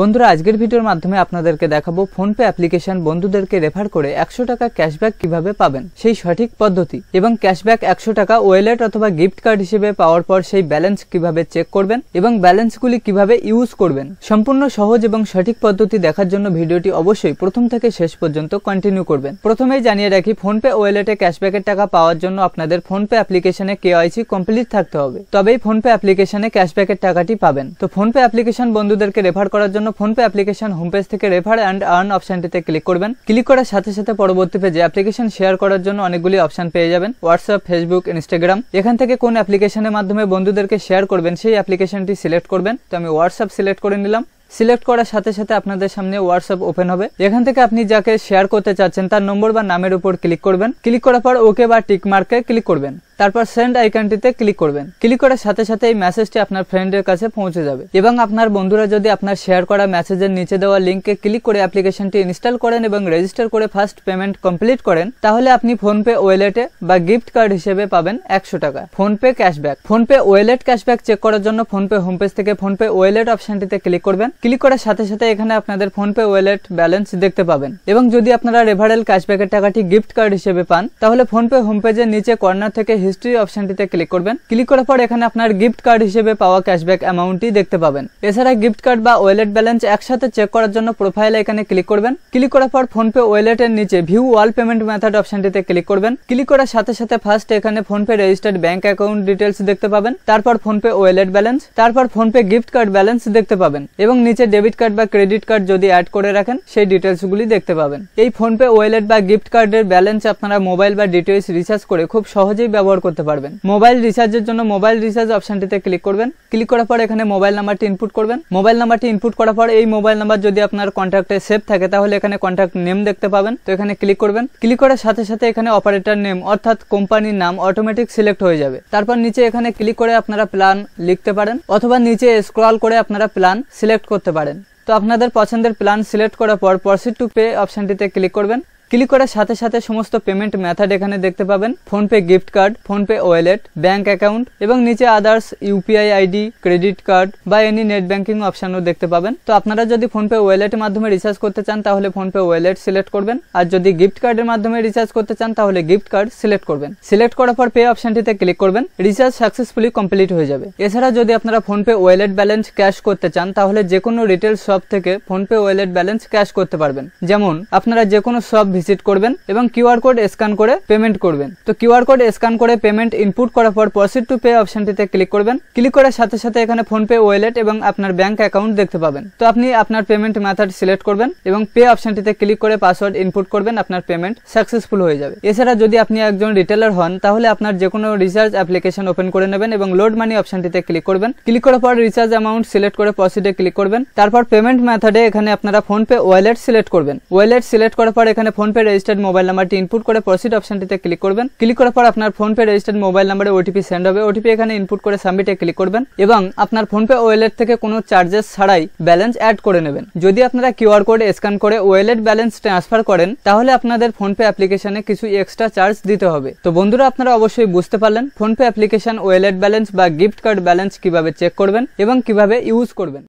বন্ধুরা আজকের ভিডিওর মাধ্যমে আপনাদেরকে দেখাবো ফোনপে অ্যাপ্লিকেশন বন্ধুদেরকে রেফার করে একশো টাকা ক্যাশব্যাক কিভাবে পাবেন সেই সঠিক পদ্ধতি এবং ক্যাশব্যাক একশো টাকা ওয়েলেট অথবা গিফট কার্ড হিসেবে পাওয়ার পর সেই ব্যালেন্স কিভাবে চেক করবেন এবং ব্যালেন্সগুলি কিভাবে ইউজ করবেন সম্পূর্ণ সহজ এবং সঠিক পদ্ধতি দেখার জন্য ভিডিওটি অবশ্যই প্রথম থেকে শেষ পর্যন্ত কন্টিনিউ করবেন প্রথমেই জানিয়ে রাখি ফোনপে ওয়েলেটে ক্যাশব্যাকের টাকা পাওয়ার জন্য আপনাদের ফোনপে অ্যাপ্লিকেশনে কেওয়াইসি কমপ্লিট থাকতে হবে তবেই ফোনপে অ্যাপ্লিকেশনে ক্যাশব্যাকের টাকাটি পাবেন তো ফোনপে অ্যাপ্লিকেশন বন্ধুদেরকে রেফার করার জন্য জন্য ফোনপে অ্যাপ্লিকেশন হোম পেজ থেকে রেফার অ্যান্ড আর্ন অপশনটিতে ক্লিক করবেন ক্লিক করার সাথে সাথে পরবর্তী পেজে অ্যাপ্লিকেশন শেয়ার করার জন্য অনেকগুলি অপশন পেয়ে যাবেন হোয়াটসঅ্যাপ ফেসবুক ইনস্টাগ্রাম এখান থেকে কোন অ্যাপ্লিকেশনের মাধ্যমে বন্ধুদেরকে শেয়ার করবেন সেই অ্যাপ্লিকেশনটি সিলেক্ট করবেন তো আমি হোয়াটসঅ্যাপ সিলেক্ট করে নিলাম সিলেক্ট করার সাথে সাথে আপনাদের সামনে হোয়াটসঅ্যাপ ওপেন হবে এখান থেকে আপনি যাকে শেয়ার করতে চাচ্ছেন তার নম্বর বা নামের উপর ক্লিক করবেন ক্লিক করার পর ওকে বা টিক মার্কে ক্লিক করবেন তারপর সেন্ড আইকনটিতে ক্লিক করবেন ক্লিক করার সাথে সাথে এই মেসেজটি আপনার ফ্রেন্ডের কাছে পৌঁছে যাবে এবং আপনার বন্ধুরা যদি আপনার শেয়ার করা মেসেজের নিচে দেওয়া লিঙ্কে ক্লিক করে অ্যাপ্লিকেশনটি ইনস্টল করেন এবং রেজিস্টার করে ফার্স্ট পেমেন্ট কমপ্লিট করেন তাহলে আপনি ফোনপে ওয়েলেটে বা গিফট কার্ড হিসেবে পাবেন একশো টাকা PhonePe cashback PhonePe wallet cashback check করার জন্য ফোনপে হোম পেজ থেকে ফোনপে ওয়েলেট অপশনটিতে ক্লিক করবেন ক্লিক করার সাথে সাথে এখানে আপনাদের ফোনপে ওয়েলেট ব্যালেন্স দেখতে পাবেন এবং যদি আপনারা রেভারেল ক্যাশব্যাকের টাকাটি গিফট কার্ড হিসেবে পান তাহলে ফোনপে হোম পেজের নিচে কর্নার থেকে হিস্ট্রি অপশনটিতে ক্লিক করবেন ক্লিক করার পর এখানে আপনার গিফট কার্ড হিসেবে পাওয়া ক্যাশব্যাক অ্যামাউন্টটি দেখতে পাবেন এছাড়া গিফট কার্ড বা ওয়ালেট ব্যালেন্স একসাথে চেক করার জন্য প্রোফাইল এখানে ক্লিক করবেন ক্লিক করার পর ফোনপে ওয়ালেটের নিচে ভিউ ওয়াল পেমেন্ট মেথড অপশনটিতে ক্লিক করবেন ক্লিক করার সাথে সাথে ফার্স্ট এখানে PhonePe registered bank account details দেখতে পাবেন তারপর ফোনপে ওয়ালেট ব্যালেন্স তারপর ফোনপে গিফট কার্ড ব্যালেন্স দেখতে পাবেন এবং নিচে ডেবিট কার্ড বা ক্রেডিট কার্ড যদি অ্যাড করে রাখেন সেই ডিটেলসগুলি দেখতে পাবেন এই ফোনপে ওয়ালেট বা গিফট কার্ডের ব্যালেন্স আপনারা মোবাইল বা ডিটেলস রিচার্জ করে খুব সহজেই ব্যবহার ব্যবহার করতে পারবেন মোবাইল রিচার্জের জন্য মোবাইল রিচার্জ অপশনটিতে ক্লিক করবেন ক্লিক করার পর এখানে মোবাইল নাম্বারটি ইনপুট করবেন মোবাইল নাম্বারটি ইনপুট করার পর এই মোবাইল নাম্বার যদি আপনার কন্ট্যাক্টে সেভ থাকে তাহলে এখানে কন্ট্যাক্ট নেম দেখতে পাবেন তো এখানে ক্লিক করবেন ক্লিক করার সাথে সাথে এখানে অপারেটর নেম অর্থাৎ কোম্পানির নাম অটোমেটিক সিলেক্ট হয়ে যাবে তারপর নিচে এখানে ক্লিক করে আপনারা প্ল্যান লিখতে পারেন অথবা নিচে স্ক্রল করে আপনারা প্ল্যান সিলেক্ট করতে পারেন তো আপনাদের পছন্দের প্ল্যান সিলেক্ট করার পর প্রসিড টু পে অপশনটিতে ক্লিক করবেন ক্লিক করার সাথে সাথে সমস্ত পেমেন্ট মেথড এখানে দেখতে পাবেন PhonePe gift card PhonePe wallet bank account এবং নিচে others UPI ID credit card বা এনি নেট ব্যাঙ্কিং অপশানও দেখতে পাবেন তো আপনারা যদি ফোনপে ওয়ালেটের মাধ্যমে রিচার্জ করতে চান তাহলে ফোনপে ওয়ালেট সিলেক্ট করবেন আর যদি গিফট কার্ডের মাধ্যমে রিচার্জ করতে চান তাহলে গিফট কার্ড সিলেক্ট করবেন সিলেক্ট করার পর পে অপশানটিতে ক্লিক করবেন রিচার্জ সাকসেসফুলি কমপ্লিট হয়ে যাবে এছাড়া যদি আপনারা ফোনপে ওয়ালেট ব্যালেন্স ক্যাশ করতে চান তাহলে যে কোনো রিটেল শপ থেকে ফোনপে ওয়ালেট ব্যালেন্স ক্যাশ করতে পারবেন যেমন আপনারা যে কোনো শপ ভিজিট করবেন এবং কিউআর কোড স্ক্যান করে পেমেন্ট করবেন তো কিউআর কোড স্ক্যান করে পেমেন্ট ইনপুট করার পর প্রসিড টু পে অপশনটিতে ক্লিক করবেন ক্লিক করার সাথে সাথে এখানে ফোনপে ওয়ালেট এবং আপনার ব্যাংক অ্যাকাউন্ট দেখতে পাবেন তো আপনি আপনার পেমেন্ট মেথড সিলেক্ট করবেন এবং পে অপশনটিতে ক্লিক করে পাসওয়ার্ড ইনপুট করবেন আপনার পেমেন্ট সাকসেসফুল হয়ে যাবে এছাড়া যদি আপনি একজন রিটেলার হন তাহলে আপনার যে কোনো রিচার্জ অ্যাপ্লিকেশন ওপেন করে নেবেন এবং লোড মানি অপশনটিতে ক্লিক করবেন ক্লিক করার পর রিচার্জ অ্যামাউন্ট সিলেক্ট করে প্রসিডে ক্লিক করবেন তারপর পেমেন্ট মেথডে এখানে আপনারা পে ওয়ালেট সিলেক্ট করবেন ওয়ালেট সিলেক্ট করার পর এখানে ফোন ফোনপে রেজিস্টার্ড মোবাইল নাম্বারটি ইনপুট করে প্রসিড অপশনটিতে ক্লিক করবেন ক্লিক করার পর আপনার পে রেজিস্টার্ড মোবাইল নাম্বারে ওটিপি সেন্ড হবে ওটিপি এখানে ইনপুট করে সাবমিটে ক্লিক করবেন এবং আপনার ফোনপে ওয়েলেট থেকে কোনো চার্জেস ছাড়াই ব্যালেন্স অ্যাড করে নেবেন যদি আপনারা কিউআর কোড স্ক্যান করে ওয়েলেট ব্যালেন্স ট্রান্সফার করেন তাহলে আপনাদের ফোনপে অ্যাপ্লিকেশনে কিছু এক্সট্রা চার্জ দিতে হবে তো বন্ধুরা আপনারা অবশ্যই বুঝতে পারলেন ফোনপে অ্যাপ্লিকেশন ওয়েলেট ব্যালেন্স বা গিফট কার্ড ব্যালেন্স কিভাবে চেক করবেন এবং কিভাবে ইউজ করবেন